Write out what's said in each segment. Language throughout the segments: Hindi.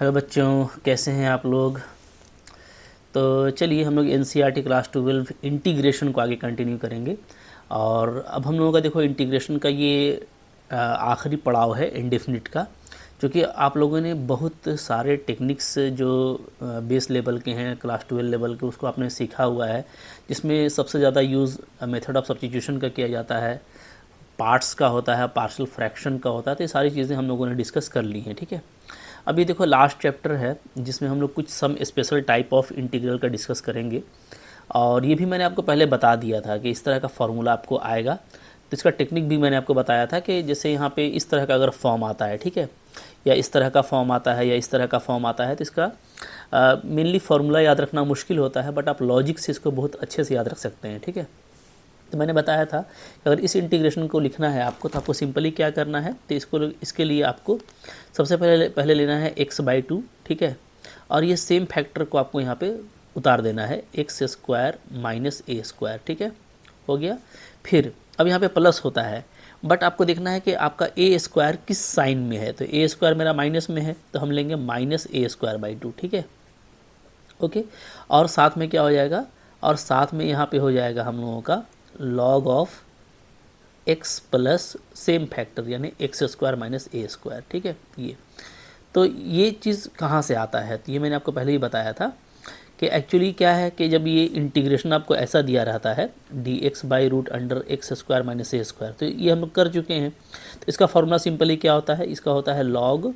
हेलो बच्चों कैसे हैं आप लोग तो चलिए हम लोग N C R T class twelve integration को आगे कंटिन्यू करेंगे और अब हम लोगों का देखो इंटीग्रेशन का ये आखिरी पड़ाव है इनडिफिनिट का क्योंकि आप लोगों ने बहुत सारे टेक्निक्स जो बेस लेवल के हैं क्लास ट्वेल्व लेवल के उसको आपने सीखा हुआ है जिसमें सबसे ज़्यादा यूज़ मेथड ऑफ सब्सटीट्यूशन का किया जाता है पार्ट्स का होता है पार्शल फ्रैक्शन का होता है तो ये सारी चीज़ें हम लोगों ने डिस्कस कर ली हैं ठीक है थीके? अभी देखो लास्ट चैप्टर है जिसमें हम लोग कुछ some special type of integral का डिस्कस करेंगे और ये भी मैंने आपको पहले बता दिया था कि इस तरह का फॉर्मूला आपको आएगा तो इसका टेक्निक भी मैंने आपको बताया था कि जैसे यहाँ पे इस तरह का अगर फॉर्म आता है ठीक है या इस तरह का फॉर्म आता है या इस तरह का फॉर्म आता है तो इसका मेनली फार्मूला याद रखना मुश्किल होता है बट आप लॉजिक से इसको बहुत अच्छे से याद रख सकते हैं ठीक है तो मैंने बताया था कि अगर इस इंटीग्रेशन को लिखना है आपको तो आपको सिंपली क्या करना है तो इसको इसके लिए आपको सबसे पहले पहले लेना है एक्स बाई टू ठीक है और ये सेम फैक्टर को आपको यहाँ पे उतार देना है एक्स स्क्वायर माइनस ए स्क्वायर ठीक है हो गया फिर अब यहाँ पे प्लस होता है बट आपको देखना है कि आपका ए स्क्वायर किस साइन में है तो ए स्क्वायर मेरा माइनस में है तो हम लेंगे minus A square by two ठीक है ओके और साथ में क्या हो जाएगा और साथ में यहाँ पे हो जाएगा हम लोगों का log of x plus same factor यानी एक्स स्क्वायर माइनस ए स्क्वायर ठीक है ये तो ये चीज़ कहाँ से आता है तो ये मैंने आपको पहले ही बताया था कि एक्चुअली क्या है कि जब ये इंटीग्रेशन आपको ऐसा दिया रहता है d x by root under x square minus A square तो ये हम कर चुके हैं तो इसका फॉर्मूला सिंपली क्या होता है इसका होता है log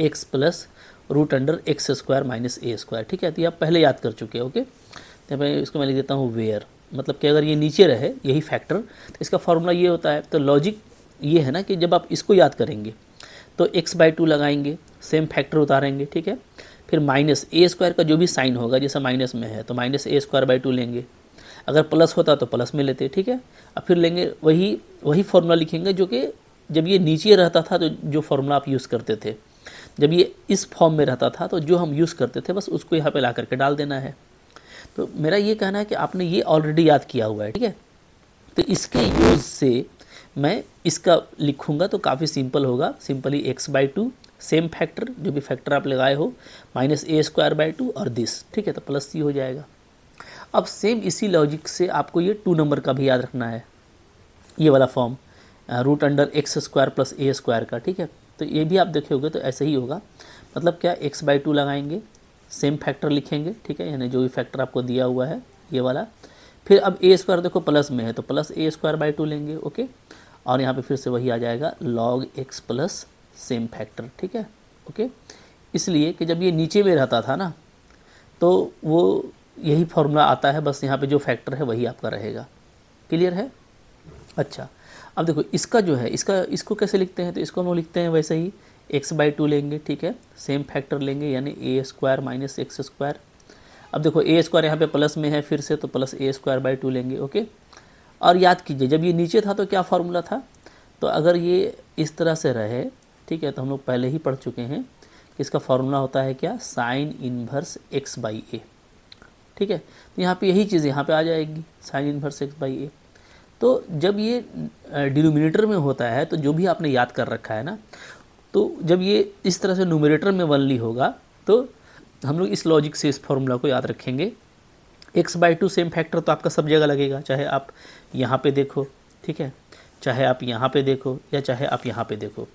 x plus root under x square minus ए स्क्वायर ठीक है तो ये आप पहले याद कर चुके हैं ओके तो मैं इसको मैं लिख देता हूँ वेयर मतलब कि अगर ये नीचे रहे यही फैक्टर तो इसका फार्मूला ये होता है तो लॉजिक ये है ना कि जब आप इसको याद करेंगे तो एक्स बाई टू लगाएंगे सेम फैक्टर उतारेंगे ठीक है फिर माइनस ए स्क्वायर का जो भी साइन होगा जैसे माइनस में है तो minus A square by two लेंगे अगर प्लस होता तो प्लस में लेते ठीक है अब फिर लेंगे वही वही फार्मूला लिखेंगे जो कि जब ये नीचे रहता था तो जो फार्मूला आप यूज़ करते थे जब ये इस फॉर्म में रहता था तो जो हम यूज़ करते थे बस उसको यहाँ पे ला करके डाल देना है तो मेरा ये कहना है कि आपने ये ऑलरेडी याद किया हुआ है ठीक है तो इसके यूज़ से मैं इसका लिखूंगा तो काफ़ी सिंपल होगा simply x by two same factor जो भी फैक्टर आप लगाए हो minus A square by two और दिस ठीक है तो प्लस सी हो जाएगा अब सेम इसी लॉजिक से आपको ये टू नंबर का भी याद रखना है ये वाला form root under x square plus a square का ठीक है तो ये भी आप देखे होगे तो ऐसे ही होगा मतलब क्या एक्स बाई टू लगाएंगे सेम फैक्टर लिखेंगे ठीक है यानी जो भी फैक्टर आपको दिया हुआ है ये वाला फिर अब ए स्क्वायर देखो प्लस में है तो plus a square by two लेंगे ओके और यहाँ पे फिर से वही आ जाएगा log x plus same factor ठीक है ओके इसलिए कि जब ये नीचे में रहता था ना तो वो यही फॉर्मूला आता है बस यहाँ पर जो फैक्टर है वही आपका रहेगा क्लियर है अच्छा अब देखो इसका जो है इसका इसको कैसे लिखते हैं तो इसको हम लिखते हैं वैसे ही एक्स बाई टू लेंगे ठीक है सेम फैक्टर लेंगे यानी a square minus x square अब देखो ए स्क्वायर यहाँ पे प्लस में है फिर से तो plus a square by two लेंगे ओके और याद कीजिए जब ये नीचे था तो क्या फार्मूला था तो अगर ये इस तरह से रहे ठीक है तो हम लोग पहले ही पढ़ चुके हैं कि इसका फार्मूला होता है क्या sine inverse x by a ठीक है तो यहाँ पर यही चीज़ यहाँ पर आ जाएगी sine inverse x by a तो जब ये डिनोमिनेटर में होता है तो जो भी आपने याद कर रखा है ना तो जब ये इस तरह से नूमरेटर में वनली होगा तो हम लोग इस लॉजिक से इस फॉर्मूला को याद रखेंगे x by two same factor तो आपका सब जगह लगेगा चाहे आप यहाँ पे देखो ठीक है चाहे आप यहाँ पे देखो या चाहे आप यहाँ पे देखो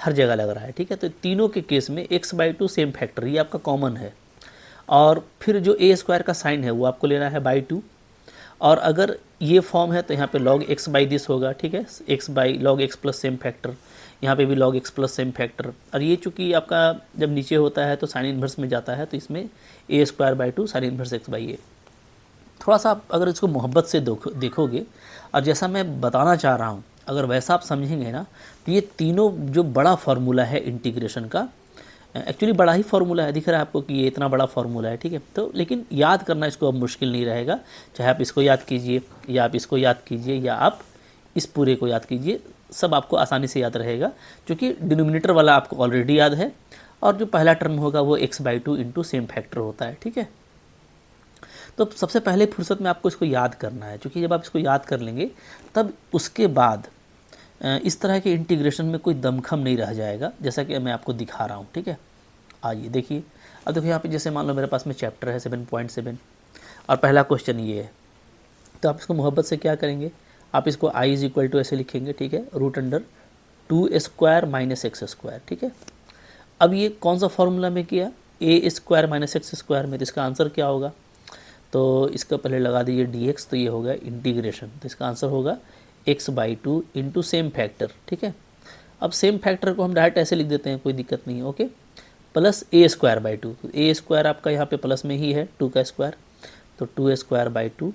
हर जगह लग रहा है ठीक है तो तीनों के केस में x by two same factor ये आपका कॉमन है और फिर जो ए स्क्वायर का साइन है वो आपको लेना है बाई टू और अगर ये फॉर्म है तो यहाँ पे लॉग एक्स बाई दिस होगा ठीक है x by log x plus same factor यहाँ पे भी log x plus same factor और ये चूँकि आपका जब नीचे होता है तो साइन इन्वर्स में जाता है तो इसमें a square by two sine inverse x by a थोड़ा सा आप अगर इसको मोहब्बत से देखोगे और जैसा मैं बताना चाह रहा हूँ अगर वैसा आप समझेंगे ना तो ये तीनों जो बड़ा फार्मूला है इंटीग्रेशन का एक्चुअली बड़ा ही फार्मूला है दिख रहा है आपको कि ये इतना बड़ा फार्मूला है ठीक है तो लेकिन याद करना इसको अब मुश्किल नहीं रहेगा चाहे आप इसको याद कीजिए या आप इसको याद कीजिए या आप इस पूरे को याद कीजिए सब आपको आसानी से याद रहेगा क्योंकि डिनोमिनेटर वाला आपको ऑलरेडी याद है और जो पहला टर्म होगा वो x by two into same factor होता है ठीक है तो सबसे पहले फुर्सत में आपको इसको याद करना है क्योंकि जब आप इसको याद कर लेंगे तब उसके बाद इस तरह के इंटीग्रेशन में कोई दमखम नहीं रह जाएगा जैसा कि मैं आपको दिखा रहा हूँ ठीक है आइए देखिए अब देखो यहाँ पे जैसे मान लो मेरे पास में चैप्टर है सेवन पॉइंट सेवन और पहला क्वेश्चन ये है तो आप इसको मोहब्बत से क्या करेंगे आप इसको आई इज इक्वल टू ऐसे लिखेंगे ठीक है root under two square minus x square ठीक है अब ये कौन सा फॉर्मूला में किया a square minus x square में तो इसका आंसर क्या होगा तो इसका पहले लगा दीजिए डी एक्स तो ये होगा इंटीग्रेशन तो इसका आंसर होगा x by two into same factor ठीक है अब सेम फैक्टर को हम डायरेक्ट ऐसे लिख देते हैं कोई दिक्कत नहीं okay plus a square by two a square आपका यहाँ पे प्लस में ही है टू का स्क्वायर तो टू स्क्वायर बाई टू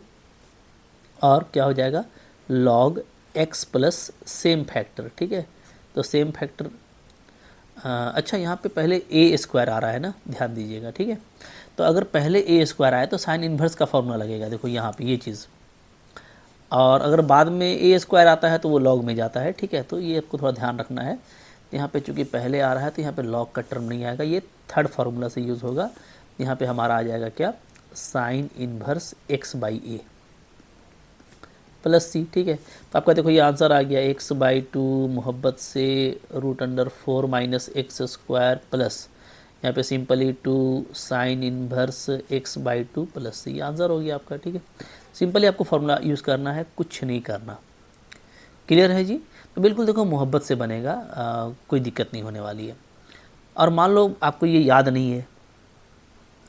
और क्या हो जाएगा log x plus same factor ठीक है तो सेम फैक्टर अच्छा यहाँ पे पहले ए स्क्वायर आ रहा है ना ध्यान दीजिएगा ठीक है तो अगर पहले ए स्क्वायर आया तो साइन इन्वर्स का फॉर्मूला लगेगा देखो यहाँ पे ये चीज़ और अगर बाद में ए स्क्वायर आता है तो वो लॉग में जाता है ठीक है तो ये आपको थोड़ा ध्यान रखना है यहाँ पे चूंकि पहले आ रहा है तो यहाँ पे लॉग का टर्म नहीं आएगा ये थर्ड फार्मूला से यूज़ होगा यहाँ पे हमारा आ जाएगा क्या sine inverse x by a plus c ठीक है तो आपका देखो ये आंसर आ गया एक्स बाई टू मोहब्बत से root under four minus x square plus यहाँ पे simply two sine inverse x by two plus c answer हो गया आपका ठीक है सिंपली आपको फॉर्मूला यूज़ करना है कुछ नहीं करना क्लियर है जी तो बिल्कुल देखो मोहब्बत से बनेगा आ, कोई दिक्कत नहीं होने वाली है और मान लो आपको ये याद नहीं है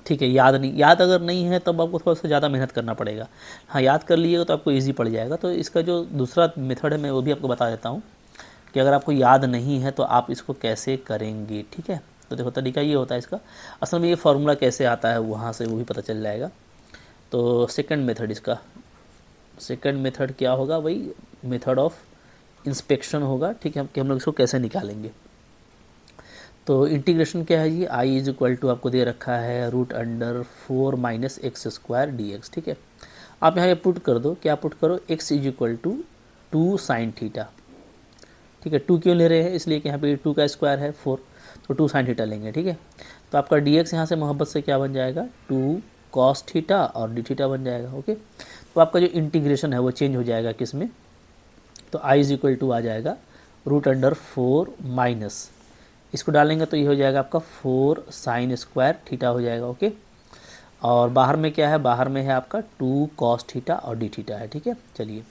ठीक है याद नहीं याद अगर नहीं है तब आपको थोड़ा सा ज़्यादा मेहनत करना पड़ेगा हाँ याद कर लिए तो आपको ईजी पड़ जाएगा तो इसका जो दूसरा मेथड है मैं वो भी आपको बता देता हूँ कि अगर आपको याद नहीं है तो आप इसको कैसे करेंगे ठीक है तो देखो तरीका ये होता है इसका असल में ये फार्मूला कैसे आता है वहाँ से वो भी पता चल जाएगा तो सेकंड मेथड इसका सेकंड मेथड क्या होगा वही मेथड ऑफ इंस्पेक्शन होगा ठीक है कि हम लोग इसको कैसे निकालेंगे तो इंटीग्रेशन क्या है जी आई इज इक्वल टू आपको दे रखा है root under four minus x square d x ठीक है आप यहाँ ये पुट कर दो क्या पुट करो x is equal to two sine theta ठीक है टू क्यों ले रहे हैं इसलिए कि यहाँ पे टू का स्क्वायर है फोर तो टू साइन थीटा लेंगे ठीक है तो आपका डी एक्स यहाँ से मोहब्बत से क्या बन जाएगा टू कॉस थीटा और डी थीटा बन जाएगा ओके तो आपका जो इंटीग्रेशन है वो चेंज हो जाएगा किस में तो आई इज इक्वल टू आ जाएगा रूट अंडर फोर माइनस इसको डालेंगे तो ये हो जाएगा आपका फोर साइन स्क्वायर थीटा हो जाएगा ओके और बाहर में क्या है बाहर में है आपका टू कॉस थीटा और डी थीटा है ठीक है चलिए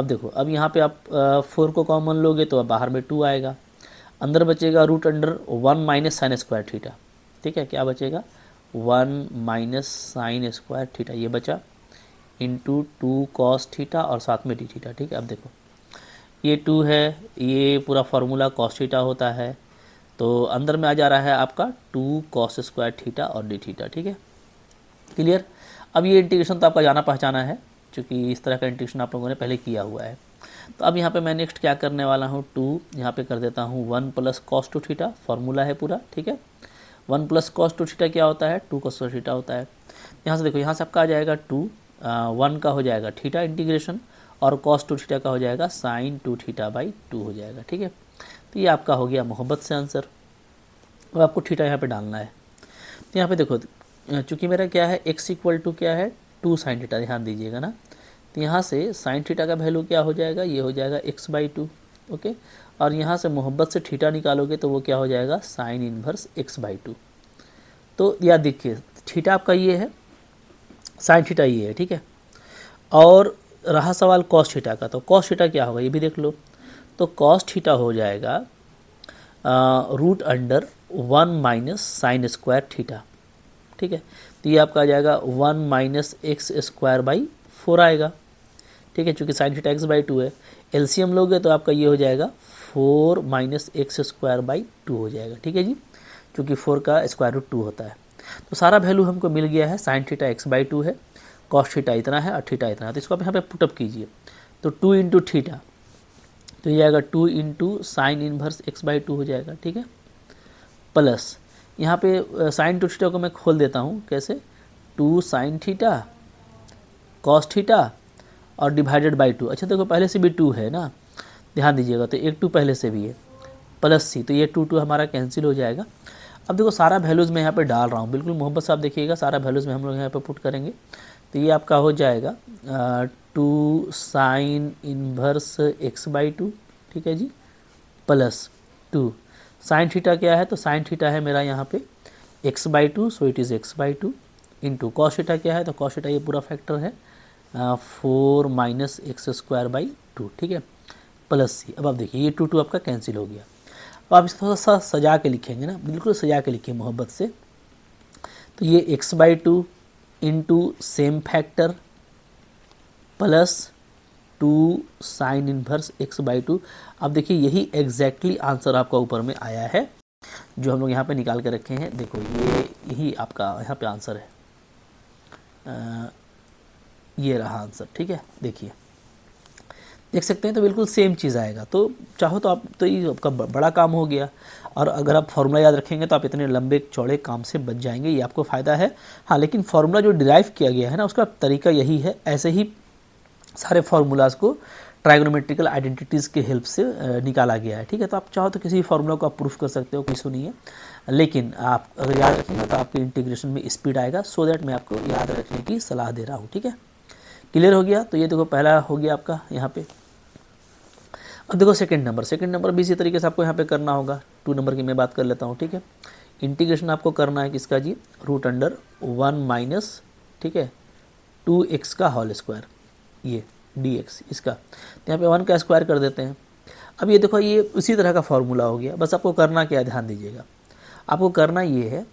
अब देखो अब यहाँ पे आप फोर को कॉमन लोगे तो अब बाहर में टू आएगा अंदर बचेगा root under one minus sine square theta ठीक है क्या बचेगा one minus sine square theta ये बचा इंटू टू कॉस थीटा और साथ में डी थीटा ठीक है अब देखो ये टू है ये पूरा फॉर्मूला कॉस थीटा होता है तो अंदर में आ जा रहा है आपका टू कॉस स्क्वायर थीटा और डी थीटा ठीक है क्लियर अब ये इंटीग्रेशन तो आपका जाना पहचाना है क्योंकि इस तरह का इंटीग्रेशन आप लोगों ने पहले किया हुआ है तो अब यहाँ पे मैं नेक्स्ट क्या करने वाला हूँ टू यहाँ पे कर देता हूँ one plus cos two theta formula है पूरा ठीक है one plus cos two theta क्या होता है टू कॉस थीटा होता है यहाँ से देखो यहाँ से आपका आ जाएगा टू वन का हो जाएगा थीटा इंटीग्रेशन और कॉस टू थीटा का हो जाएगा sine two theta by two हो जाएगा ठीक है तो ये आपका हो गया मोहब्बत से आंसर अब आपको ठीठा यहाँ पे डालना है तो यहाँ पे देखो चूँकि मेरा क्या है एक्स इक्वल टू क्या है टू साइन थीटा ध्यान दीजिएगा ना तो यहाँ से साइन थीटा का वैल्यू क्या हो जाएगा ये हो जाएगा एक्स बाई टू ओके और यहाँ से मोहब्बत से ठीठा निकालोगे तो वो क्या हो जाएगा sine inverse x by two तो याद देखिए ठीठा आपका ये है साइन ठीठा ये है ठीक है और रहा सवाल कॉस ठीठा का तो कॉस ठीठा क्या होगा ये भी देख लो तो कॉस्ट थीटा हो जाएगा root under one minus sine square theta ठीक है तो ये आपका आ जाएगा one minus x square by four आएगा ठीक है चूँकि sine theta x by two है एलसीएम लोगे तो आपका ये हो जाएगा four minus x square by two हो जाएगा ठीक है जी चूँकि फोर का स्क्वायर रूट टू होता है तो सारा वैल्यू हमको मिल गया है sine theta x by two है कॉस्ट थीटा इतना है और थीटा इतना है तो इसको आप यहाँ पे पुटअप कीजिए तो टू इंटू थीटा तो ये आएगा two into sine inverse x by two हो जाएगा ठीक है प्लस यहाँ पे साइन टू थीटा को मैं खोल देता हूँ कैसे two sine theta cos theta और डिवाइडेड बाई टू अच्छा देखो पहले से भी टू है ना ध्यान दीजिएगा तो एक टू पहले से भी है प्लस सी तो ये टू टू हमारा कैंसिल हो जाएगा अब देखो सारा वैल्यूज़ मैं यहाँ पे डाल रहा हूँ बिल्कुल मोहब्बत साहब देखिएगा सारा वैल्यूज़ में हम लोग यहाँ पे पुट करेंगे तो ये आपका हो जाएगा two sine inverse x by two ठीक है जी प्लस टू साइन थीटा क्या है तो साइन थीटा है मेरा यहाँ पे x by two so it is x by two into cos theta क्या है तो कॉस थीटा ये पूरा फैक्टर है four minus x square by two ठीक है प्लस सी अब आप देखिए ये टू टू आपका कैंसिल हो गया अब आप इसको थोड़ा सा सजा के लिखेंगे ना बिल्कुल सजा के लिखिए मोहब्बत से तो ये x by two into same factor plus two sine inverse x by two अब देखिए यही एग्जैक्टली exactly आंसर आपका ऊपर में आया है जो हम लोग यहाँ पे निकाल के रखे हैं देखो ये यही आपका यहाँ पे आंसर है आ, ये रहा आंसर ठीक है देखिए देख सकते हैं तो बिल्कुल सेम चीज़ आएगा तो चाहो तो आप तो ये आपका बड़ा काम हो गया और अगर आप फार्मूला याद रखेंगे तो आप इतने लंबे चौड़े काम से बच जाएंगे ये आपको फ़ायदा है हाँ लेकिन फार्मूला जो डिराइव किया गया है ना उसका तरीका यही है ऐसे ही सारे फार्मूलाज को ट्राइगोनोमेट्रिकल आइडेंटिटीज़ के हेल्प से निकाला गया है ठीक है तो आप चाहो तो किसी फार्मूला को आप प्रूफ कर सकते हो कोई सुनी है लेकिन आप अगर याद रखेंगे तो आपके इंटीग्रेशन में स्पीड आएगा सो so दैट मैं आपको याद रखने की सलाह दे रहा हूँ ठीक है क्लियर हो गया तो ये देखो पहला हो गया आपका यहाँ पे अब देखो सेकंड नंबर सेकंड नंबर भी इसी तरीके से आपको यहाँ पे करना होगा टू नंबर की मैं बात कर लेता हूँ ठीक है इंटीग्रेशन आपको करना है किसका जी रूट अंडर वन माइनस ठीक है टू एक्स का होल स्क्वायर ये डी एक्स इसका तो यहाँ पे वन का स्क्वायर कर देते हैं अब ये देखो ये उसी तरह का फॉर्मूला हो गया बस आपको करना क्या ध्यान दीजिएगा आपको करना ये है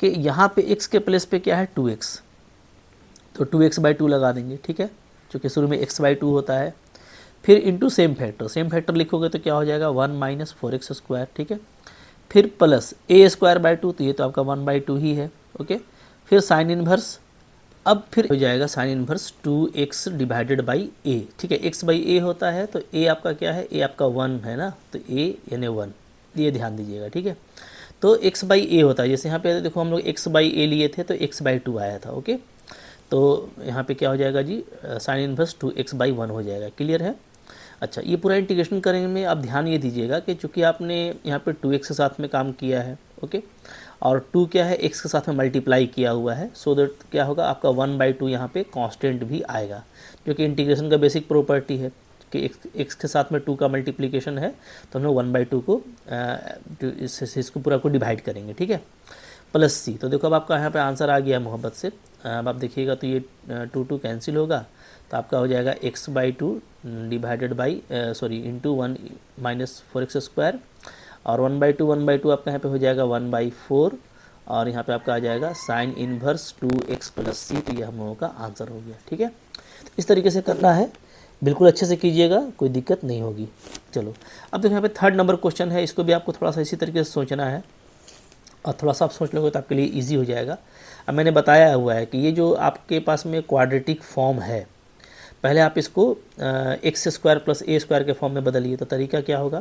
कि यहाँ पे एक्स के प्लेस पे क्या है टू एक्स तो टू एक्स बाई टू लगा देंगे ठीक है चूँकि शुरू में एक्स बाई टू होता है फिर into same factor same factor लिखोगे तो क्या हो जाएगा one minus four x square ठीक है फिर plus a square by two तो ये तो आपका वन बाई टू ही है ओके फिर साइन इनवर्स अब फिर हो जाएगा sine inverse two x divided by a ठीक है एक्स बाई ए होता है तो ए आपका क्या है ए आपका वन है ना तो ए यानी वन ये ध्यान दीजिएगा ठीक है तो एक्स बाई ए होता है जैसे यहाँ पे देखो हम लोग एक्स बाई ए लिए थे तो एक्स बाई टू आया था ओके तो यहाँ पे क्या हो जाएगा जी sine inverse two x by one हो जाएगा क्लियर है अच्छा ये पूरा इंटीग्रेशन करेंगे में आप ध्यान ये दीजिएगा कि चूँकि आपने यहाँ पे टू एक्स के साथ में काम किया है ओके और टू क्या है एक्स के साथ में मल्टीप्लाई किया हुआ है सो so दैट क्या होगा आपका वन बाई टू यहाँ पर कॉन्स्टेंट भी आएगा जो कि इंटीग्रेशन का बेसिक प्रॉपर्टी है कि एक्स के साथ में टू का मल्टीप्लीकेशन है तो हम लोग वन बाई टू को इसको पूरा को डिवाइड करेंगे ठीक है प्लस सी तो देखो अब आपका यहाँ पे आंसर आ गया मोहब्बत से अब आप देखिएगा तो ये टू टू कैंसिल होगा तो आपका हो जाएगा x by two divided by sorry into one minus four x square और one by two one by two आपका यहाँ पे हो जाएगा वन बाई फोर और यहाँ पे आपका आ जाएगा sine inverse two x plus सी तो ये हम लोगों का आंसर हो गया ठीक है तो इस तरीके से करना है बिल्कुल अच्छे से कीजिएगा कोई दिक्कत नहीं होगी चलो अब देखो यहाँ पे थर्ड नंबर क्वेश्चन है इसको भी आपको थोड़ा सा इसी तरीके से सोचना है थोड़ा सा आप सोच लोगे तो आपके लिए ईजी हो जाएगा अब मैंने बताया हुआ है कि ये जो आपके पास में क्वाड्रेटिक फॉर्म है पहले आप इसको x square plus a square के फॉर्म में बदलिए तो तरीका क्या होगा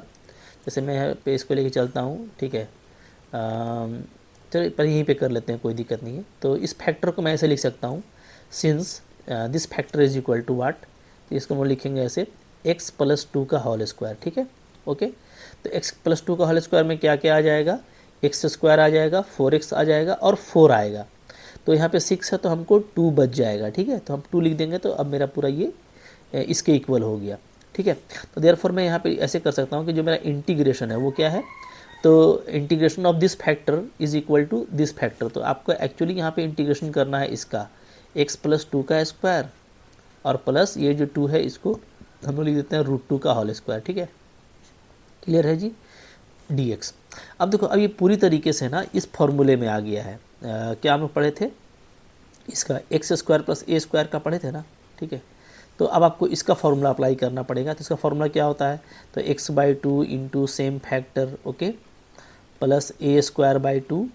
जैसे मैं यहाँ पे इसको लेके चलता हूँ ठीक है चलो पर यहीं पे कर लेते हैं कोई दिक्कत नहीं है तो इस फैक्टर को मैं ऐसे लिख सकता हूँ since this factor is equal to what तो इसको हम लिखेंगे ऐसे एक्स प्लस टू का होल स्क्वायर ठीक है ओके तो एक्स प्लस टू का होल स्क्वायर में क्या क्या आ जाएगा एक्स स्क्वायर आ जाएगा फोर एक्स आ जाएगा और फोर आएगा तो यहाँ पे सिक्स है तो हमको टू बच जाएगा ठीक है तो हम टू लिख देंगे तो अब मेरा पूरा ये इसके इक्वल हो गया ठीक है तो देयर मैं यहाँ पे ऐसे कर सकता हूँ कि जो मेरा इंटीग्रेशन है वो क्या है तो integration of this factor is equal to this factor तो आपको एक्चुअली यहाँ पे इंटीग्रेशन करना है इसका एक्स प्लस टू का स्क्वायर और प्लस ये जो टू है इसको हम लोग लिख देते हैं रूट टू का होल स्क्वायर ठीक है क्लियर है जी डी एक्स अब देखो अब ये पूरी तरीके से ना इस फॉर्मूले में आ गया है आ, क्या हम पढ़े थे इसका x square plus a square का पढ़े थे ना ठीक है तो अब आपको इसका फॉर्मूला अप्लाई करना पड़ेगा तो इसका फॉर्मूला क्या होता है तो x by two into same factor okay plus a square by two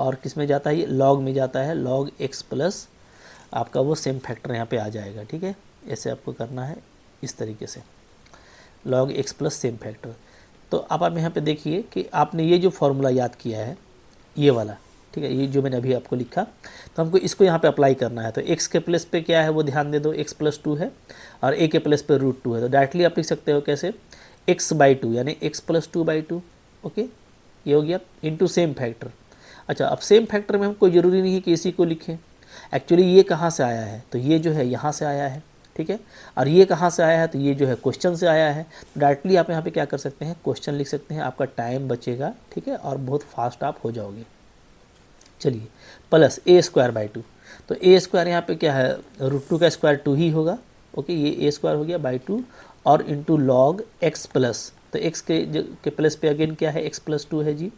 और किस में जाता है ये लॉग में जाता है लॉग एक्स प्लस आपका वो सेम फैक्टर यहाँ पे आ जाएगा ठीक है ऐसे आपको करना है इस तरीके से log x plus same factor तो आप आप यहाँ पे देखिए कि आपने ये जो फार्मूला याद किया है ये वाला ठीक है ये जो मैंने अभी आपको लिखा तो हमको इसको यहाँ पे अप्लाई करना है तो एक्स के प्लस पे क्या है वो ध्यान दे दो एक्स प्लस टू है और ए के प्लस पे रूट टू है तो डायरेक्टली आप लिख सकते हो कैसे एक्स बाई टू यानी x plus two by two okay ये हो गया इंटू सेम फैक्टर अच्छा अब सेम फैक्टर में हमको ज़रूरी नहीं है कि इसी को लिखें एक्चुअली ये कहाँ से आया है तो ये जो है यहाँ से आया है ठीक है और ये कहाँ से आया है तो ये जो है क्वेश्चन से आया है डायरेक्टली आप यहाँ पे क्या कर सकते हैं क्वेश्चन लिख सकते हैं आपका टाइम बचेगा ठीक है और बहुत फास्ट आप हो जाओगे चलिए plus a square by two तो ए स्क्वायर यहाँ पे क्या है रूट टू का स्क्वायर टू ही होगा ओके ये ए स्क्वायर हो गया बाई टू और इंटू लॉग एक्स प्लस तो एक्स के के प्लस पे अगेन क्या है एक्स प्लस टू है जी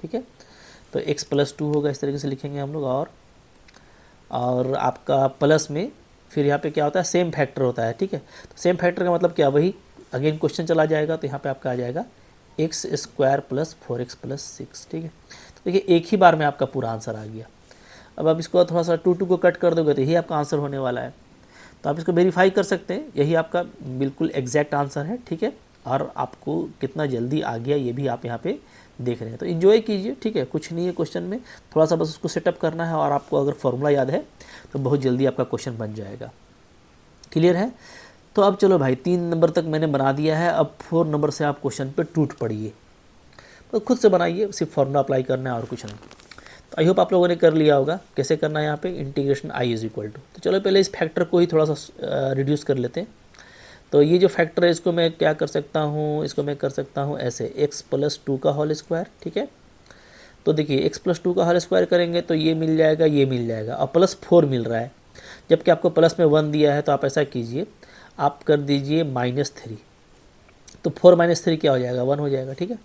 ठीक है तो एक्स प्लस टू होगा इस तरीके से लिखेंगे हम लोग और और आपका प्लस में फिर यहाँ पे क्या होता है सेम फैक्टर होता है ठीक है तो सेम फैक्टर का मतलब क्या वही अगेन क्वेश्चन चला जाएगा तो यहाँ पे आपका आ जाएगा x square plus four x plus six ठीक है तो देखिए एक ही बार में आपका पूरा आंसर आ गया अब आप इसको थोड़ा सा टू टू को कट कर दोगे तो यही आपका आंसर होने वाला है तो आप इसको वेरीफाई कर सकते हैं यही आपका बिल्कुल एग्जैक्ट आंसर है ठीक है और आपको कितना जल्दी आ गया ये भी आप यहाँ पर देख रहे हैं तो इन्जॉय कीजिए ठीक है कुछ नहीं है क्वेश्चन में थोड़ा सा बस उसको सेटअप करना है और आपको अगर फॉर्मूला याद है तो बहुत जल्दी आपका क्वेश्चन बन जाएगा क्लियर है तो अब चलो भाई तीन नंबर तक मैंने बना दिया है अब फोर नंबर से आप क्वेश्चन पे टूट पड़िए तो खुद से बनाइए सिर्फ फॉर्मूला अप्लाई करना है और कुछ नहीं तो आई होप आप लोगों ने कर लिया होगा कैसे करना है यहाँ पे integration I is equal to तो चलो पहले इस फैक्टर को ही थोड़ा सा रिड्यूस कर लेते हैं तो ये जो फैक्टर है इसको मैं क्या कर सकता हूँ इसको मैं कर सकता हूँ ऐसे एक्स प्लस टू का होल स्क्वायर ठीक है तो देखिए एक्स प्लस टू का होल स्क्वायर करेंगे तो ये मिल जाएगा ये मिल जाएगा और प्लस फोर मिल रहा है जबकि आपको प्लस में वन दिया है तो आप ऐसा कीजिए आप कर दीजिए माइनस थ्री तो फोर माइनस थ्री क्या हो जाएगा वन हो जाएगा ठीक है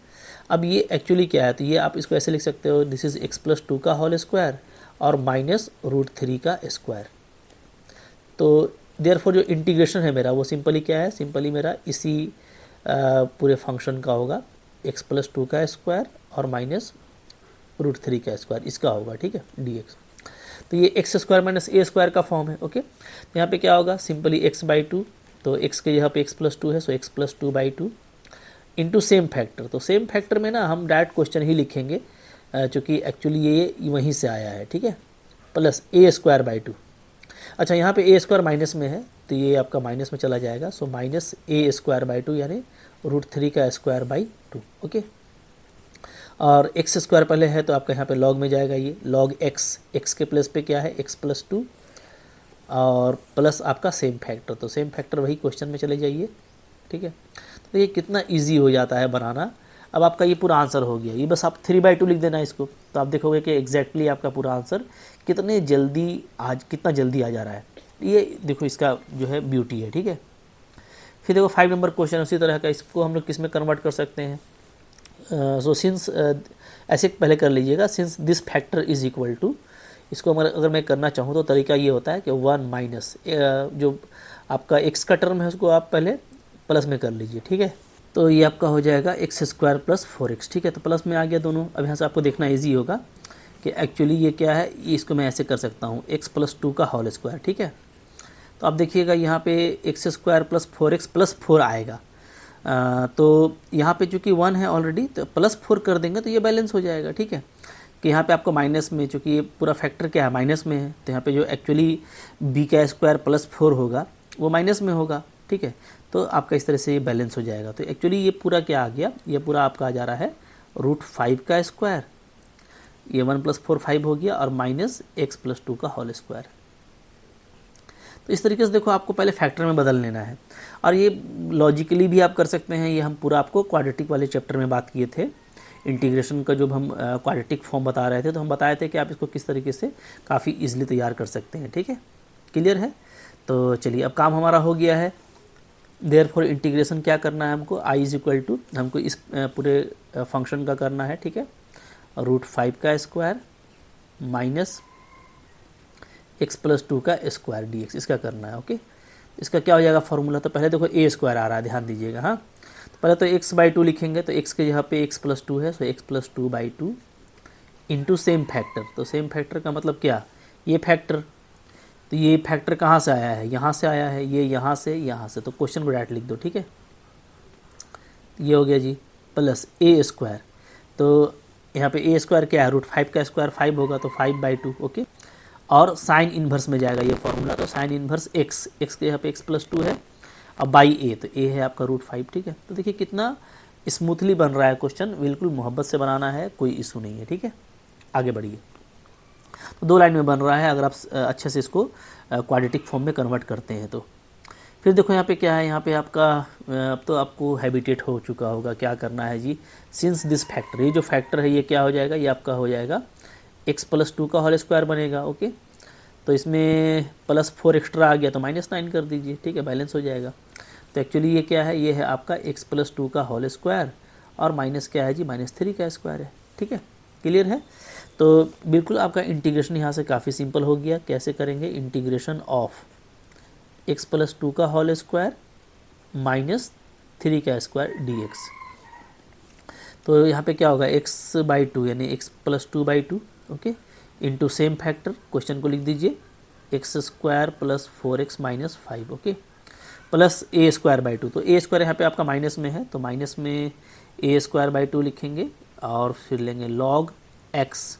अब ये एक्चुअली क्या है तो ये आप इसको ऐसे लिख सकते हो this is x plus two का होल स्क्वायर और माइनस रूट थ्री का स्क्वायर तो देयरफॉर जो इंटीग्रेशन है मेरा वो सिंपली क्या है सिंपली मेरा इसी पूरे फंक्शन का होगा एक्स प्लस टू का स्क्वायर और माइनस रूट थ्री का स्क्वायर इसका होगा ठीक है डी एक्स तो ये एक्स स्क्वायर माइनस ए स्क्वायर का फॉर्म है ओके तो यहाँ पे क्या होगा सिंपली एक्स बाई टू तो एक्स के यहाँ पे एक्स प्लस टू है so x plus two by two into same factor तो सेम फैक्टर में ना हम डायरेक्ट क्वेश्चन ही लिखेंगे चूँकि एक्चुअली ये वहीं से आया है ठीक है plus a square by two अच्छा यहाँ पे ए स्क्वायर माइनस में है तो ये आपका माइनस में चला जाएगा so minus A square by two यानी रूट थ्री का स्क्वायर बाई टू ओके और एक्स स्क्वायर पहले है तो आपका यहाँ पे लॉग में जाएगा ये लॉग एक्स एक्स के प्लस पे क्या है एक्स प्लस टू और प्लस आपका सेम फैक्टर तो सेम फैक्टर वही क्वेश्चन में चले जाइए ठीक है तो ये कितना ईजी हो जाता है बनाना अब आपका ये पूरा आंसर हो गया ये बस आप थ्री बाई टू लिख देना इसको तो आप देखोगे कि एग्जैक्टली exactly आपका पूरा आंसर कितने जल्दी आज कितना जल्दी आ जा रहा है ये देखो इसका जो है ब्यूटी है ठीक है फिर देखो फाइव नंबर क्वेश्चन उसी तरह का इसको हम लोग किस में कन्वर्ट कर सकते हैं सो सिंस ऐसे पहले कर लीजिएगा since this factor is equal to इसको अगर अगर मैं करना चाहूँ तो तरीका ये होता है कि वन माइनस जो आपका एक्स का टर्म है उसको आप पहले प्लस में कर लीजिए ठीक है तो ये आपका हो जाएगा x square plus four x ठीक है तो प्लस में आ गया दोनों अब यहाँ से आपको देखना ईजी होगा कि एक्चुअली ये क्या है इसको मैं ऐसे कर सकता हूँ एक्स प्लस टू का होल स्क्वायर ठीक है तो आप देखिएगा यहाँ पे x square plus four x plus four आएगा आ, तो यहाँ पे चूँकि वन है ऑलरेडी तो प्लस फोर कर देंगे तो ये बैलेंस हो जाएगा ठीक है कि यहाँ पे आपको माइनस में चूँकि ये पूरा फैक्टर क्या है माइनस में है तो यहाँ पे जो एक्चुअली बी का स्क्वायर प्लस फोर होगा वो माइनस में होगा ठीक है तो आपका इस तरह से ये बैलेंस हो जाएगा तो एक्चुअली ये पूरा क्या आ गया ये पूरा आपका आ जा रहा है रूट फाइव का स्क्वायर ये वन प्लस फोर फाइव हो गया और माइनस एक्स प्लस टू का होल स्क्वायर तो इस तरीके से देखो आपको पहले फैक्टर में बदल लेना है और ये लॉजिकली भी आप कर सकते हैं ये हम पूरा आपको क्वाड्रेटिक वाले चैप्टर में बात किए थे इंटीग्रेशन का जब हम क्वाड्रेटिक फॉर्म बता रहे थे तो हम बताए थे कि आप इसको किस तरीके से काफ़ी ईजिली तैयार कर सकते हैं ठीक है क्लियर है तो चलिए अब काम हमारा हो गया है देयर फॉर इंटीग्रेशन क्या करना है हमको आई इज इक्वल टू हमको इस पूरे फंक्शन का करना है ठीक है रूट फाइव का square minus x plus two का स्क्वायर डी एक्स इसका करना है ओके इसका क्या हो जाएगा फॉर्मूला तो पहले देखो ए स्क्वायर आ रहा है ध्यान दीजिएगा हाँ तो पहले तो एक्स बाई टू लिखेंगे तो एक्स के यहाँ पे एक्स प्लस टू है so x plus two by two into same factor तो सेम फैक्टर का मतलब क्या ये फैक्टर तो ये फैक्टर कहाँ से आया है यहाँ से आया है ये यहाँ से यहाँ से तो क्वेश्चन को डायरेक्ट लिख दो ठीक है ये हो गया जी प्लस ए स्क्वायर तो यहाँ पे ए स्क्वायर क्या है रूट फाइव का स्क्वायर फाइव होगा तो फाइव बाई टू ओके और साइन इन्वर्स में जाएगा ये फॉर्मूला तो साइन इन्वर्स एक्स एक्स के यहाँ पे एक्स प्लस टू है और बाई ए तो ए है आपका रूट फाइव ठीक है तो देखिए कितना स्मूथली बन रहा है क्वेश्चन बिल्कुल मोहब्बत से बनाना है कोई इशू नहीं है ठीक है आगे बढ़िए तो दो लाइन में बन रहा है अगर आप अच्छे से इसको क्वाड्रेटिक फॉर्म में कन्वर्ट करते हैं तो फिर देखो यहाँ पे क्या है यहाँ पे आपका अब तो आपको हैबिटेट हो चुका होगा क्या करना है जी सिंस दिस फैक्टर ये जो फैक्टर है ये क्या हो जाएगा ये आपका हो जाएगा एक्स प्लस टू का होल स्क्वायर बनेगा ओके तो इसमें प्लस फोर एक्स्ट्रा आ गया तो माइनस नाइन कर दीजिए ठीक है बैलेंस हो जाएगा तो एक्चुअली ये क्या है ये है आपका एक्स प्लस टू का होल स्क्वायर और माइनस क्या है जी माइनस थ्री का स्क्वायर है ठीक है क्लियर है तो बिल्कुल आपका इंटीग्रेशन यहाँ से काफ़ी सिंपल हो गया कैसे करेंगे integration of x plus two का होल स्क्वायर माइनस थ्री का स्क्वायर डी एक्स तो यहाँ पे क्या होगा एक्स बाई टू यानी x plus two by two okay into same factor question को लिख दीजिए x square plus four x minus five okay plus a square by two तो ए स्क्वायर यहाँ पे आपका माइनस में है तो माइनस में ए स्क्वायर बाई टू लिखेंगे और फिर लेंगे लॉग एक्स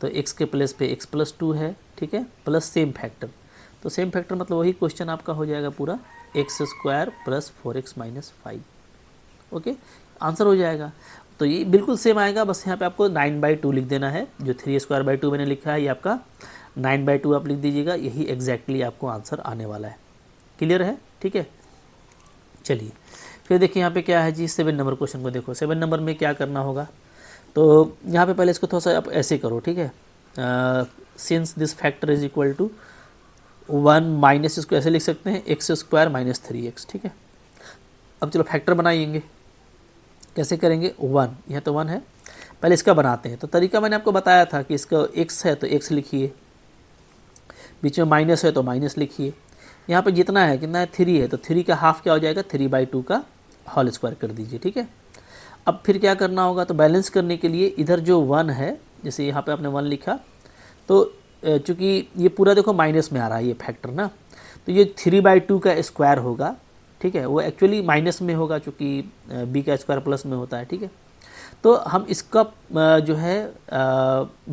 तो एक्स के प्लेस पे एक्स प्लस टू है ठीक है प्लस सेम फैक्टर तो सेम फैक्टर मतलब वही क्वेश्चन आपका हो जाएगा पूरा x square plus four x minus five okay answer हो जाएगा तो ये बिल्कुल सेम आएगा बस यहाँ पे आपको नाइन बाई टू लिख देना है जो थ्री स्क्वायर बाई टू मैंने लिखा है ये आपका नाइन बाई टू आप लिख दीजिएगा यही एग्जैक्टली आपको आंसर आने वाला है क्लियर है ठीक है चलिए फिर देखिए यहाँ पे क्या है जी सेवन नंबर क्वेश्चन को देखो सेवन नंबर में क्या करना होगा तो यहाँ पे पहले इसको थोड़ा सा आप ऐसे करो ठीक है since this factor is equal to one minus इसको ऐसे लिख सकते हैं x square minus three x ठीक है अब चलो फैक्टर बनाएंगे कैसे करेंगे वन यह तो वन है पहले इसका बनाते हैं तो तरीका मैंने आपको बताया था कि इसका एक्स है तो एक्स लिखिए बीच में माइनस है तो माइनस लिखिए यहाँ पर जितना है कितना है थ्री है तो थ्री का हाफ क्या हो जाएगा थ्री बाई टू का हॉल स्क्वायर कर दीजिए ठीक है अब फिर क्या करना होगा तो बैलेंस करने के लिए इधर जो वन है जैसे यहाँ पे आपने वन लिखा तो चूँकि ये पूरा देखो माइनस में आ रहा है ये फैक्टर ना तो ये थ्री बाई टू का स्क्वायर होगा ठीक है वो एक्चुअली माइनस में होगा चूँकि बी का स्क्वायर प्लस में होता है ठीक है तो हम इसका जो है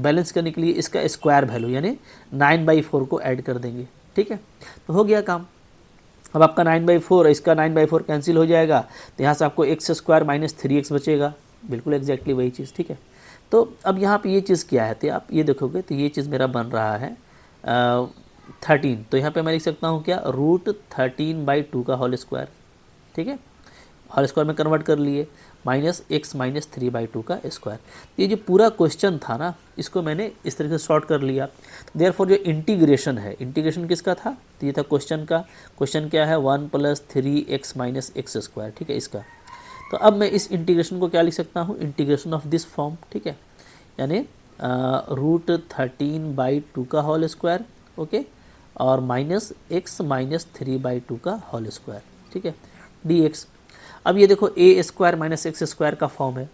बैलेंस करने के लिए इसका स्क्वायर वैल्यू यानी नाइन बाई फोर को ऐड कर देंगे ठीक है तो हो गया काम अब आपका नाइन बाई फोर इसका नाइन बाई फोर कैंसिल हो जाएगा तो यहाँ से आपको x square minus three x बचेगा बिल्कुल एग्जैक्टली वही चीज़ ठीक है तो अब यहाँ पे ये चीज़ क्या है तो आप ये देखोगे तो ये चीज़ मेरा बन रहा है थर्टीन तो यहाँ पे मैं लिख सकता हूँ क्या रूट थर्टीन बाई टू का होल स्क्वायर ठीक है होल स्क्वायर में कन्वर्ट कर लिए minus x minus three by two का स्क्वायर ये जो पूरा क्वेश्चन था ना इसको मैंने इस तरीके से शॉर्ट कर लिया देयर फॉर जो इंटीग्रेशन है इंटीग्रेशन किसका था तो ये था क्वेश्चन का क्वेश्चन क्या है one plus three x minus x square ठीक है इसका तो अब मैं इस इंटीग्रेशन को क्या लिख सकता हूँ इंटीग्रेशन ऑफ दिस फॉर्म ठीक है यानी रूट थर्टीन बाई टू का होल स्क्वायर ओके और minus x minus three by two का होल स्क्वायर ठीक है डी एक्स अब ये देखो a square minus x square का फॉर्म है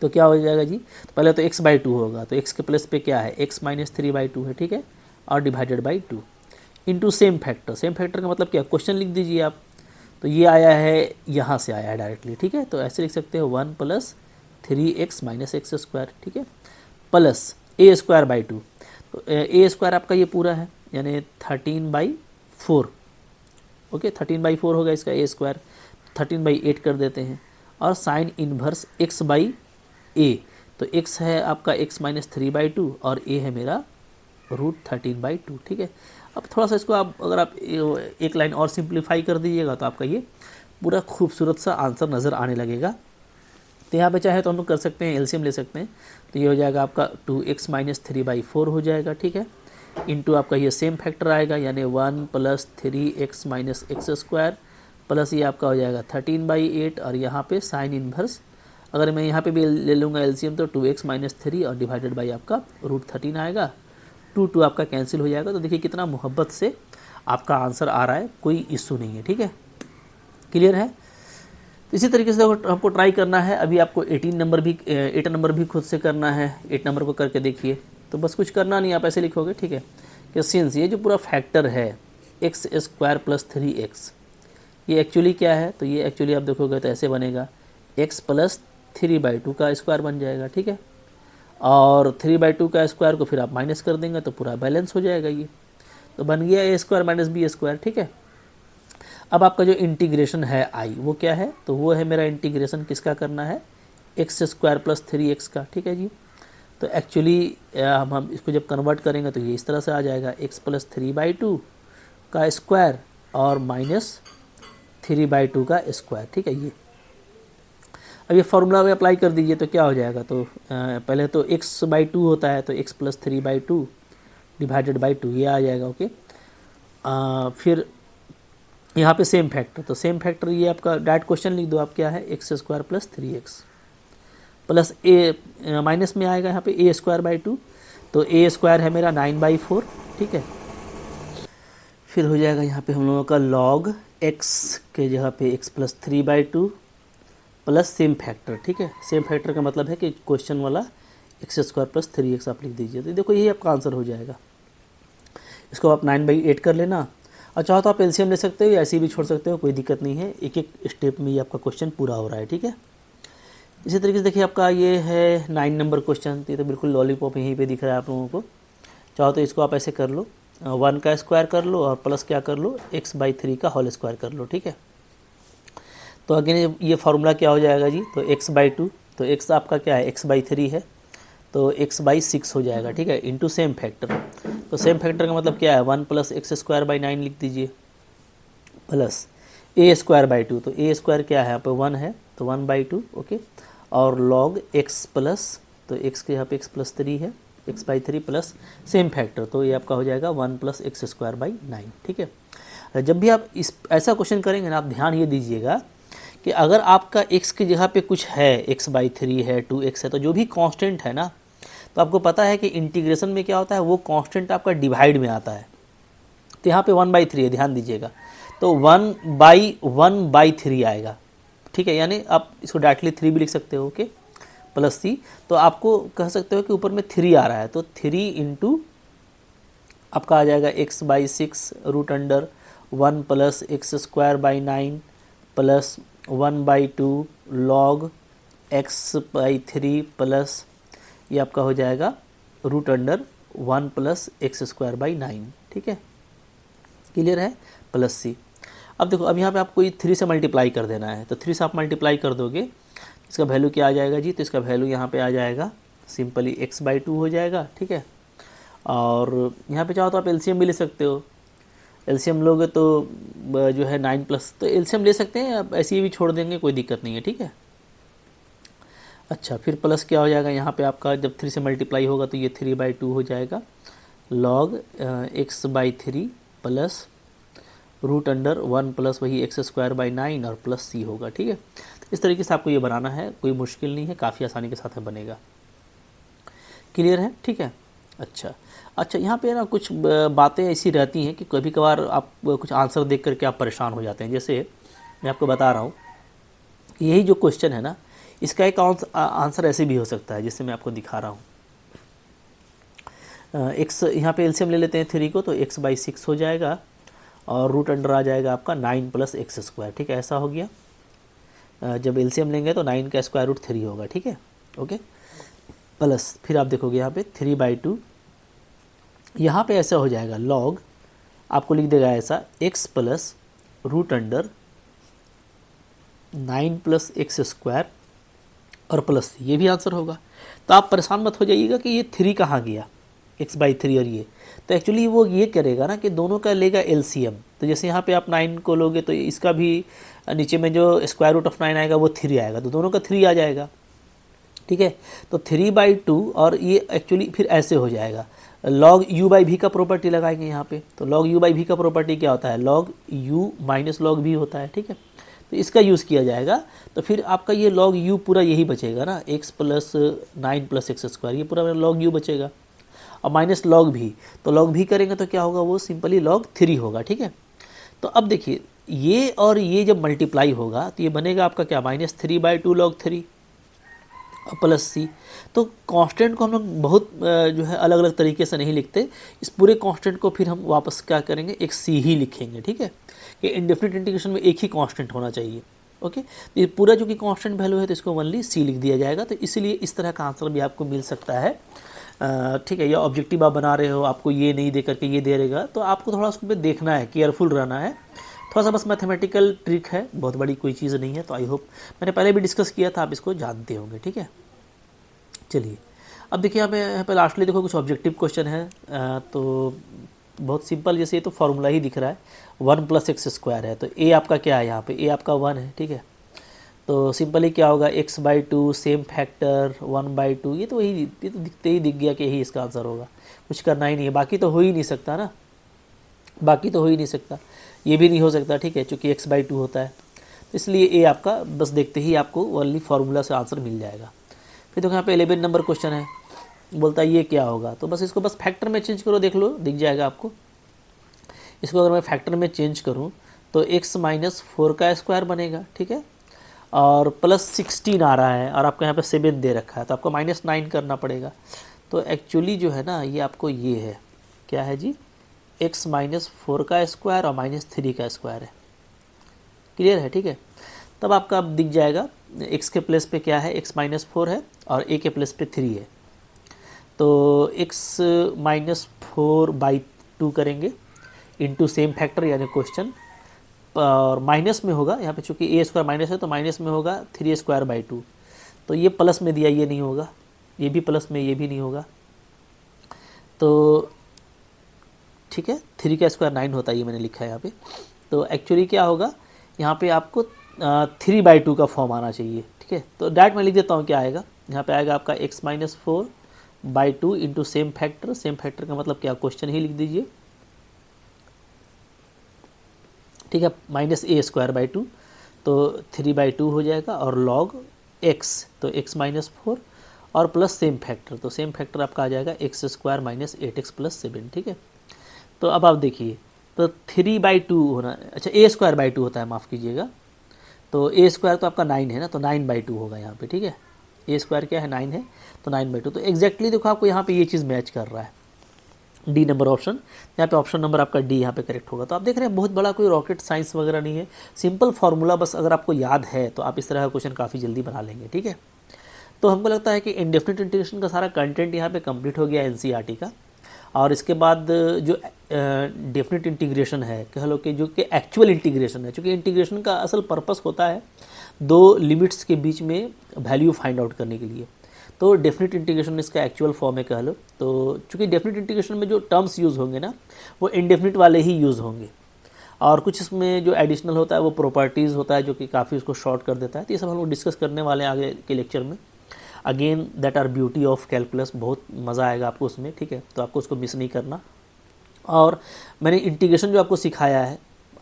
तो क्या हो जाएगा जी तो पहले तो एक्स बाई टू होगा तो एक्स के प्लस पे क्या है x minus three by two है ठीक है और divided by two into same factor same factor का मतलब क्या क्वेश्चन लिख दीजिए आप तो ये आया है यहाँ से आया है डायरेक्टली ठीक है तो ऐसे लिख सकते हो one plus three x minus x square ठीक है plus a square by two तो ए स्क्वायर आपका ये पूरा है यानी thirteen by four okay thirteen by four होगा इसका a square thirteen by eight कर देते हैं और sine inverse x by a तो एक्स है आपका x minus three by two और ए है मेरा रूट थर्टीन बाई टू ठीक है अब थोड़ा सा इसको आप अगर आप एक लाइन और सिंप्लीफाई कर दीजिएगा तो आपका ये पूरा खूबसूरत सा आंसर नज़र आने लगेगा तो यहाँ पे चाहे तो हम लोग कर सकते हैं एलसीएम ले सकते हैं तो ये हो जाएगा आपका two x minus three by four हो जाएगा ठीक है इनटू आपका ये सेम फैक्टर आएगा यानी one plus three x minus x square plus ये आपका हो जाएगा थर्टीन बाई एट और यहाँ पे साइन इनवर्स अगर मैं यहाँ पे भी ले लूँगा एलसीएम तो टू एक्स माइनस थ्री और डिवाइडेड बाई आपका रूट थर्टीन आएगा टू टू आपका कैंसिल हो जाएगा तो देखिए कितना मोहब्बत से आपका आंसर आ रहा है कोई इशू नहीं है ठीक है क्लियर है तो इसी तरीके से आपको ट्राई करना है अभी आपको एटीन नंबर भी एट नंबर भी खुद से करना है एट नंबर को करके देखिए तो बस कुछ करना नहीं आप ऐसे लिखोगे ठीक है कि सिंस ये जो पूरा फैक्टर है x square plus three x ये एक्चुअली क्या है तो ये एक्चुअली आप देखोगे तो ऐसे बनेगा x plus three by two का स्क्वायर बन जाएगा ठीक है और थ्री बाई टू का स्क्वायर को फिर आप माइनस कर देंगे तो पूरा बैलेंस हो जाएगा ये तो बन गया a square minus b square ठीक है अब आपका जो इंटीग्रेशन है आई वो क्या है तो वो है मेरा इंटीग्रेशन किसका करना है x square plus three x का ठीक है जी तो एक्चुअली हम हम इसको जब कन्वर्ट करेंगे तो ये इस तरह से आ जाएगा x plus three by two का स्क्वायर और माइनस थ्री बाई टू का स्क्वायर ठीक है ये अब ये फार्मूला में अप्लाई कर दीजिए तो क्या हो जाएगा तो आ, पहले तो एक्स बाई टू होता है तो x plus three by two divided by two ये आ जाएगा ओके आ, फिर यहाँ पे सेम फैक्टर तो सेम फैक्टर ये आपका डायरेक्ट क्वेश्चन लिख दो आप क्या है x square plus three x plus a minus में आएगा यहाँ पे ए स्क्वायर बाई टू तो ए स्क्वायर है मेरा नाइन बाई फोर ठीक है फिर हो जाएगा यहाँ पे हम लोगों का लॉग एक्स के जगह पे x plus three by two plus same factor ठीक है सेम फैक्टर का मतलब है कि क्वेश्चन वाला x square plus three x आप लिख दीजिए तो देखो यही आपका आंसर हो जाएगा इसको आप नाइन बाई एट कर लेना और अच्छा, चाहो तो आप एलसीएम ले सकते हो या ऐसे भी छोड़ सकते हो कोई दिक्कत नहीं है एक एक स्टेप में ये आपका क्वेश्चन पूरा हो रहा है ठीक है इसी तरीके से देखिए आपका ये है नाइन नंबर क्वेश्चन ये तो बिल्कुल लॉलीपॉप यहीं पर दिख रहा है आप लोगों को चाहो तो इसको आप ऐसे कर लो वन का स्क्वायर कर लो और प्लस क्या कर लो एक्स बाई थ्री का होल स्क्वायर कर लो ठीक है तो अगेन ये फार्मूला क्या हो जाएगा जी तो एक्स बाई टू तो एक्स आपका क्या है एक्स बाई थ्री है तो एक्स बाई सिक्स हो जाएगा ठीक है इंटू सेम फैक्टर तो सेम फैक्टर का मतलब क्या है one plus x square by nine लिख दीजिए plus a square by two तो ए स्क्वायर क्या है यहाँ पे वन है तो वन बाई टू ओके और लॉग एक्स प्लस तो एक्स के यहाँ पे एक्स प्लस थ्री है x by three plus same factor तो ये आपका हो जाएगा one plus x square by nine ठीक है जब भी आप इस ऐसा क्वेश्चन करेंगे ना आप ध्यान ये दीजिएगा कि अगर आपका x की जगह पे कुछ है x बाई थ्री है टू एक्स है तो जो भी कांस्टेंट है ना तो आपको पता है कि इंटीग्रेशन में क्या होता है वो कांस्टेंट आपका डिवाइड में आता है तो यहाँ पे वन बाई थ्री है ध्यान दीजिएगा तो one by one by three आएगा ठीक है यानी आप इसको डायरेक्टली थ्री भी लिख सकते हो ओके प्लस सी तो आपको कह सकते हो कि ऊपर में थ्री आ रहा है तो थ्री इंटू आपका आ जाएगा x by six root under one plus x square by nine plus one by two log x by three plus ये आपका हो जाएगा root under one plus x square by nine ठीक है क्लियर है प्लस सी अब देखो अब यहाँ पे आपको ये थ्री से मल्टीप्लाई कर देना है तो थ्री से आप मल्टीप्लाई कर दोगे इसका वैल्यू क्या आ जाएगा जी तो इसका वैल्यू यहाँ पे आ जाएगा सिंपली एक्स बाई टू हो जाएगा ठीक है और यहाँ पे चाहो तो आप एलसीएम भी ले सकते हो एल्शियम लोगे तो जो है नाइन प्लस तो एल्शियम ले सकते हैं आप ऐसे भी छोड़ देंगे कोई दिक्कत नहीं है ठीक है अच्छा फिर प्लस क्या हो जाएगा यहाँ पे आपका जब थ्री से मल्टीप्लाई होगा तो ये थ्री बाई टू हो जाएगा log x by three plus root under one plus वही एक्स स्क्वायर बाई नाइन और प्लस सी होगा ठीक है तो इस तरीके से आपको ये बनाना है कोई मुश्किल नहीं है काफ़ी आसानी के साथ है बनेगा क्लियर है ठीक है अच्छा अच्छा यहाँ पे ना कुछ बातें ऐसी रहती हैं कि कभी कभार आप कुछ आंसर देख करके आप परेशान हो जाते हैं जैसे मैं आपको बता रहा हूँ यही जो क्वेश्चन है ना इसका एक आंसर ऐसे भी हो सकता है जिससे मैं आपको दिखा रहा हूँ एक्स यहाँ पे एल्सियम ले लेते हैं थ्री को तो एक्स बाई सिक्स हो जाएगा और रूट अंडर आ जाएगा आपका नाइन प्लस एक्स स्क्वायर ठीक है ऐसा हो गया जब एल्सियम लेंगे तो नाइन का स्क्वायर रूट थ्री होगा ठीक है ओके प्लस फिर आप देखोगे यहाँ पे थ्री बाई टू यहाँ पे ऐसा हो जाएगा लॉग आपको लिख देगा ऐसा x plus root under nine plus x square और प्लस ये भी आंसर होगा तो आप परेशान मत हो जाइएगा कि ये थ्री कहाँ गया एक्स बाई थ्री और ये तो एक्चुअली वो ये करेगा ना कि दोनों का लेगा एल तो जैसे यहाँ पे आप नाइन को लोगे तो इसका भी नीचे में जो स्क्वायर रूट ऑफ नाइन आएगा वो थ्री आएगा तो दोनों का थ्री आ जाएगा ठीक है तो थ्री बाई टू और ये एक्चुअली फिर ऐसे हो जाएगा लॉग यू बाई भी का प्रॉपर्टी लगाएंगे यहाँ पे तो लॉग यू बाई भी का प्रॉपर्टी क्या होता है लॉग यू माइनस लॉग भी होता है ठीक है तो इसका यूज़ किया जाएगा तो फिर आपका ये लॉग यू पूरा यही बचेगा ना x plus nine plus x square ये पूरा मेरा लॉग यू बचेगा और माइनस लॉग भी तो लॉग भी करेंगे तो क्या होगा वो सिंपली लॉग थ्री होगा ठीक है तो अब देखिए ये और ये जब मल्टीप्लाई होगा तो ये बनेगा आपका क्या minus three by two log three और प्लस सी तो कांस्टेंट को हम लोग बहुत जो है अलग अलग तरीके से नहीं लिखते इस पूरे कांस्टेंट को फिर हम वापस क्या करेंगे एक सी ही लिखेंगे ठीक है कि इंडिफिनिट इंटीग्रेशन में एक ही कांस्टेंट होना चाहिए ओके तो ये पूरा जो कि कांस्टेंट वैल्यू है तो इसको वनली सी लिख दिया जाएगा तो इसीलिए इस तरह का आंसर भी आपको मिल सकता है ठीक है या ऑब्जेक्टिव आप बना रहे हो आपको ये नहीं दे करके ये दे रहेगा तो आपको थोड़ा उसमें देखना है केयरफुल रहना है थोड़ा सा बस मैथमेटिकल ट्रिक है बहुत बड़ी कोई चीज़ नहीं है तो आई होप मैंने पहले भी डिस्कस किया था आप इसको जानते होंगे ठीक है चलिए अब देखिए यहाँ पे यहाँ पे लास्टली देखो कुछ ऑब्जेक्टिव क्वेश्चन है आ, तो बहुत सिंपल जैसे ये तो फार्मूला ही दिख रहा है वन प्लस एक्स स्क्वायर है तो ए आपका क्या है यहाँ पे ए आपका वन है ठीक है तो सिंपली क्या होगा x by two same factor one by two ये तो वही ये तो दिखते ही दिख गया कि यही इसका आंसर होगा कुछ करना ही नहीं है बाकी तो हो ही नहीं सकता ना बाकी तो हो ही नहीं सकता ये भी नहीं हो सकता ठीक है चूँकि एक्स बाई टू होता है तो इसलिए ए आपका बस देखते ही आपको ओनली फार्मूला से आंसर मिल जाएगा फिर देखो यहाँ पे एलेवन नंबर क्वेश्चन है बोलता है ये क्या होगा तो बस इसको बस फैक्टर में चेंज करो देख लो दिख जाएगा आपको इसको अगर मैं फैक्टर में चेंज करूँ तो एक्स माइनस फोर का स्क्वायर बनेगा ठीक है और प्लस सिक्सटीन आ रहा है और आपको यहाँ पे सेवन दे रखा है तो आपको माइनस नाइन करना पड़ेगा तो एक्चुअली जो है ना ये आपको ये है क्या है जी एक्स माइनस फोर का स्क्वायर और माइनस थ्री का स्क्वायर है क्लियर है ठीक है तब आपका अब दिख जाएगा एक्स के प्लेस पे क्या है एक्स माइनस फोर है और ए के प्लेस पे थ्री है तो x minus four by two करेंगे इंटू सेम फैक्टर यानी क्वेश्चन और माइनस में होगा यहाँ पे चूंकि ए स्क्वायर माइनस है तो माइनस में होगा थ्री स्क्वायर बाई टू तो ये प्लस में दिया ये नहीं होगा ये भी प्लस में ये भी नहीं होगा तो ठीक है थ्री का स्क्वायर नाइन होता है ये मैंने लिखा है यहाँ पे तो एक्चुअली क्या होगा यहाँ पे आपको थ्री बाई टू का फॉर्म आना चाहिए ठीक है तो डायरेक्ट मैं लिख देता हूँ क्या आएगा यहाँ पे आएगा आपका x minus four by two into same factor same factor का मतलब क्या क्वेश्चन ही लिख दीजिए ठीक है minus A square by two तो थ्री बाई टू हो जाएगा और लॉग एक्स तो एक्स माइनस फोर और प्लस सेम फैक्टर तो सेम फैक्टर आपका आ जाएगा x square minus eight x plus seven ठीक है तो अब आप देखिए तो थ्री बाई टू होना अच्छा ए स्क्वायर बाई टू होता है माफ़ कीजिएगा तो ए स्क्वायर तो आपका नाइन है ना तो नाइन बाई टू होगा यहाँ पे ठीक है ए स्क्वायर क्या है नाइन है तो नाइन बाई टू तो एक्जैक्टली देखो आपको यहाँ पे ये चीज़ मैच कर रहा है डी नंबर ऑप्शन यहाँ पे ऑप्शन नंबर आपका डी यहाँ पे करेक्ट होगा तो आप देख रहे हैं बहुत बड़ा कोई रॉकेट साइंस वगैरह नहीं है सिंपल फार्मूला बस अगर आपको याद है तो आप इस तरह का क्वेश्चन काफ़ी जल्दी बना लेंगे ठीक है तो हमको लगता है कि इंडेफिनिट इंटीग्रेशन का सारा कंटेंट यहाँ पे कंप्लीट हो गया एन e का और इसके बाद जो डेफिनेट इंटीग्रेशन है कह लो कि जो कि एक्चुअल इंटीग्रेशन है चूँकि इंटीग्रेशन का असल पर्पस होता है दो लिमिट्स के बीच में वैल्यू फाइंड आउट करने के लिए तो डेफिनेट इंटीग्रेशन इसका एक्चुअल फॉर्म है कह लो तो चूँकि डेफिनेट इंटीग्रेशन में जो टर्म्स यूज़ होंगे ना वो इनडेफिनिट वाले ही यूज़ होंगे और कुछ इसमें जो एडिशनल होता है वो प्रॉपर्टीज़ होता है जो कि काफ़ी उसको शॉर्ट कर देता है तो ये सब हम लोग डिस्कस करने वाले हैं आगे के लेक्चर में again that are beauty of calculus बहुत मज़ा आएगा आपको उसमें ठीक है तो आपको उसको मिस नहीं करना और मैंने इंटीग्रेशन जो आपको सिखाया है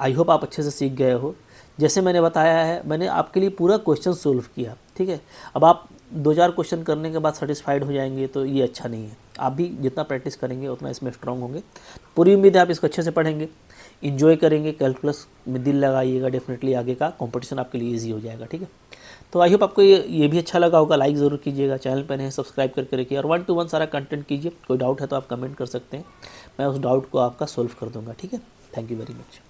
आई होप आप अच्छे से सीख गए हो जैसे मैंने बताया है मैंने आपके लिए पूरा क्वेश्चन सोल्व किया ठीक है अब आप दो चार क्वेश्चन करने के बाद सेटिस्फाइड हो जाएंगे तो ये अच्छा नहीं है आप भी जितना प्रैक्टिस करेंगे उतना इसमें स्ट्रांग होंगे पूरी उम्मीद है आप इसको अच्छे से पढ़ेंगे इन्जॉय करेंगे कैलकुलस में दिल लगाइएगा डेफिनेटली आगे का कॉम्पिटिशन आपके लिए ईजी हो जाएगा ठीक है तो आई होप आपको ये ये भी अच्छा लगा होगा लाइक ज़रूर कीजिएगा चैनल पर नहीं सब्सक्राइब करके रखिए और वन टू वन सारा कंटेंट कीजिए कोई डाउट है तो आप कमेंट कर सकते हैं मैं उस डाउट को आपका सॉल्व कर दूंगा ठीक है थैंक यू वेरी मच